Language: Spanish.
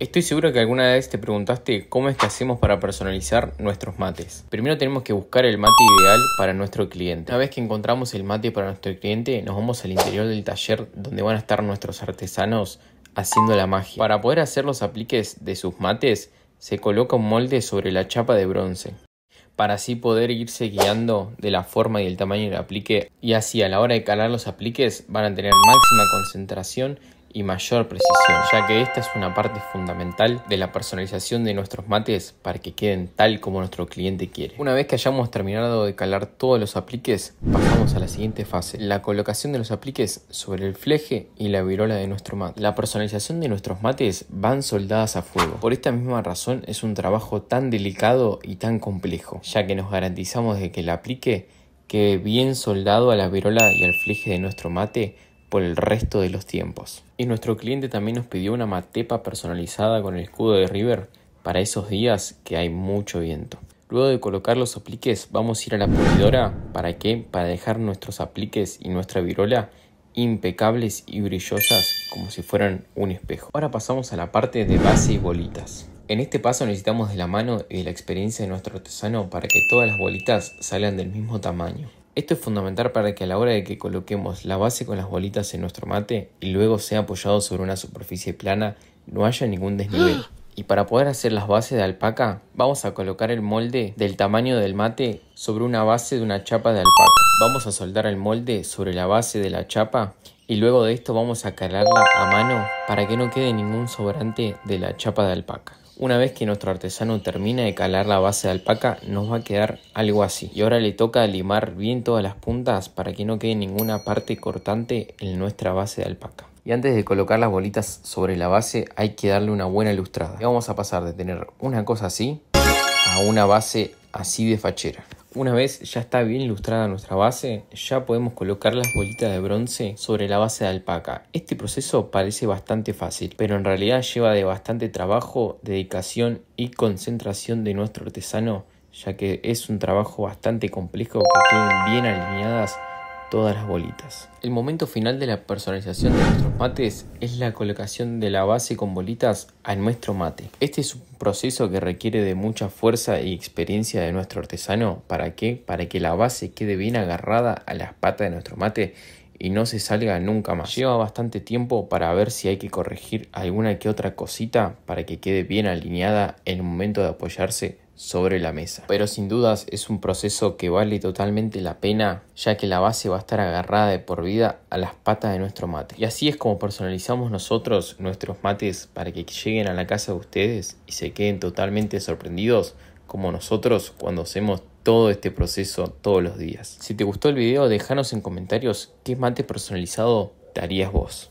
Estoy seguro que alguna vez te preguntaste cómo es que hacemos para personalizar nuestros mates. Primero tenemos que buscar el mate ideal para nuestro cliente. Una vez que encontramos el mate para nuestro cliente, nos vamos al interior del taller donde van a estar nuestros artesanos haciendo la magia. Para poder hacer los apliques de sus mates, se coloca un molde sobre la chapa de bronce para así poder irse guiando de la forma y el tamaño del aplique y así a la hora de calar los apliques van a tener máxima concentración y mayor precisión, ya que esta es una parte fundamental de la personalización de nuestros mates para que queden tal como nuestro cliente quiere. Una vez que hayamos terminado de calar todos los apliques, pasamos a la siguiente fase, la colocación de los apliques sobre el fleje y la virola de nuestro mate. La personalización de nuestros mates van soldadas a fuego. Por esta misma razón es un trabajo tan delicado y tan complejo, ya que nos garantizamos de que el aplique quede bien soldado a la virola y al fleje de nuestro mate por el resto de los tiempos. Y nuestro cliente también nos pidió una matepa personalizada con el escudo de River para esos días que hay mucho viento. Luego de colocar los apliques vamos a ir a la pulidora para que para dejar nuestros apliques y nuestra virola impecables y brillosas como si fueran un espejo. Ahora pasamos a la parte de base y bolitas. En este paso necesitamos de la mano y de la experiencia de nuestro artesano para que todas las bolitas salgan del mismo tamaño. Esto es fundamental para que a la hora de que coloquemos la base con las bolitas en nuestro mate y luego sea apoyado sobre una superficie plana, no haya ningún desnivel. Y para poder hacer las bases de alpaca, vamos a colocar el molde del tamaño del mate sobre una base de una chapa de alpaca. Vamos a soldar el molde sobre la base de la chapa y luego de esto vamos a calarla a mano para que no quede ningún sobrante de la chapa de alpaca. Una vez que nuestro artesano termina de calar la base de alpaca nos va a quedar algo así. Y ahora le toca limar bien todas las puntas para que no quede ninguna parte cortante en nuestra base de alpaca. Y antes de colocar las bolitas sobre la base hay que darle una buena ilustrada. Y vamos a pasar de tener una cosa así a una base así de fachera. Una vez ya está bien ilustrada nuestra base, ya podemos colocar las bolitas de bronce sobre la base de alpaca. Este proceso parece bastante fácil, pero en realidad lleva de bastante trabajo, dedicación y concentración de nuestro artesano, ya que es un trabajo bastante complejo que tienen bien alineadas todas las bolitas. El momento final de la personalización de nuestros mates es la colocación de la base con bolitas a nuestro mate. Este es un proceso que requiere de mucha fuerza y experiencia de nuestro artesano. ¿Para qué? Para que la base quede bien agarrada a las patas de nuestro mate y no se salga nunca más. Lleva bastante tiempo para ver si hay que corregir alguna que otra cosita para que quede bien alineada en el momento de apoyarse sobre la mesa. Pero sin dudas es un proceso que vale totalmente la pena, ya que la base va a estar agarrada de por vida a las patas de nuestro mate. Y así es como personalizamos nosotros nuestros mates para que lleguen a la casa de ustedes y se queden totalmente sorprendidos como nosotros cuando hacemos todo este proceso todos los días. Si te gustó el video, déjanos en comentarios qué mate personalizado te harías vos.